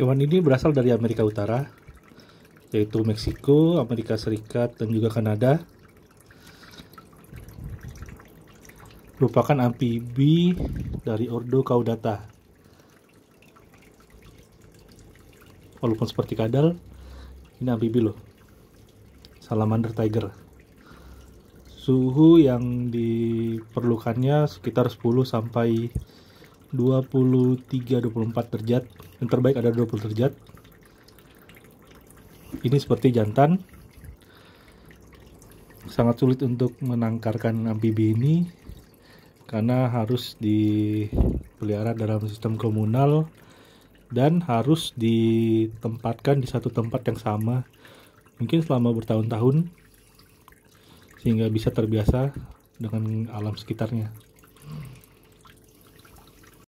Hewan ini berasal dari Amerika Utara, yaitu Meksiko, Amerika Serikat, dan juga Kanada. Merupakan amfibi dari ordo Caudata. Walaupun seperti kadal, ini amfibi loh. Salamander tiger. Suhu yang diperlukannya sekitar 10 sampai 23 24 derajat yang terbaik ada 20 derajat ini seperti jantan sangat sulit untuk menangkarkan amfibi ini karena harus dipelihara dalam sistem komunal dan harus ditempatkan di satu tempat yang sama mungkin selama bertahun-tahun sehingga bisa terbiasa dengan alam sekitarnya.